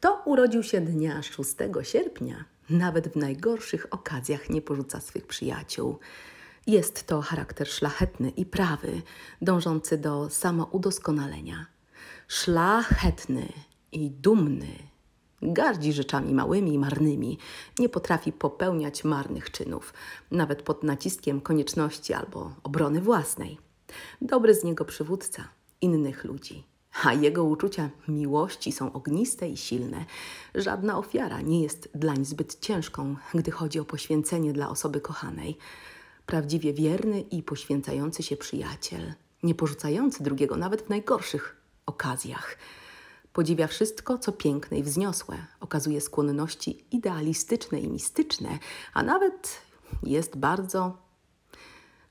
Kto urodził się dnia 6 sierpnia, nawet w najgorszych okazjach nie porzuca swych przyjaciół. Jest to charakter szlachetny i prawy, dążący do samoudoskonalenia. Szlachetny i dumny. Gardzi rzeczami małymi i marnymi, nie potrafi popełniać marnych czynów, nawet pod naciskiem konieczności albo obrony własnej. Dobry z niego przywódca innych ludzi a jego uczucia miłości są ogniste i silne. Żadna ofiara nie jest dlań zbyt ciężką, gdy chodzi o poświęcenie dla osoby kochanej. Prawdziwie wierny i poświęcający się przyjaciel, nie porzucający drugiego nawet w najgorszych okazjach. Podziwia wszystko, co piękne i wzniosłe, okazuje skłonności idealistyczne i mistyczne, a nawet jest bardzo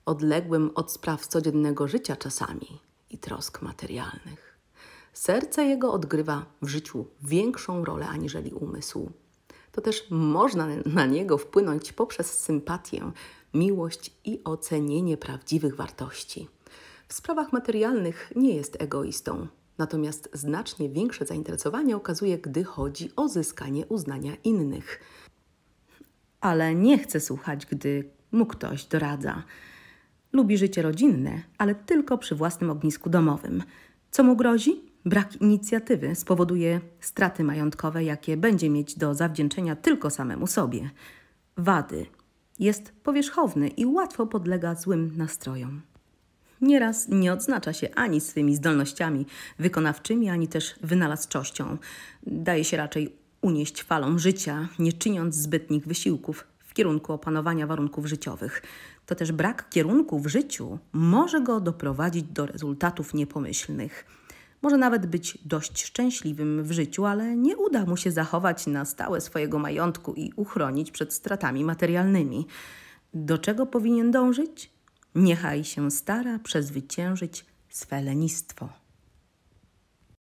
odległym od spraw codziennego życia czasami i trosk materialnych. Serce jego odgrywa w życiu większą rolę aniżeli umysł. To też można na niego wpłynąć poprzez sympatię, miłość i ocenienie prawdziwych wartości. W sprawach materialnych nie jest egoistą, natomiast znacznie większe zainteresowanie okazuje, gdy chodzi o zyskanie uznania innych. Ale nie chce słuchać, gdy mu ktoś doradza. Lubi życie rodzinne, ale tylko przy własnym ognisku domowym. Co mu grozi? Brak inicjatywy spowoduje straty majątkowe, jakie będzie mieć do zawdzięczenia tylko samemu sobie. Wady. Jest powierzchowny i łatwo podlega złym nastrojom. Nieraz nie odznacza się ani swymi zdolnościami wykonawczymi, ani też wynalazczością. Daje się raczej unieść falą życia, nie czyniąc zbytnich wysiłków w kierunku opanowania warunków życiowych. To też brak kierunku w życiu może go doprowadzić do rezultatów niepomyślnych. Może nawet być dość szczęśliwym w życiu, ale nie uda mu się zachować na stałe swojego majątku i uchronić przed stratami materialnymi. Do czego powinien dążyć? Niechaj się stara przezwyciężyć swe lenistwo.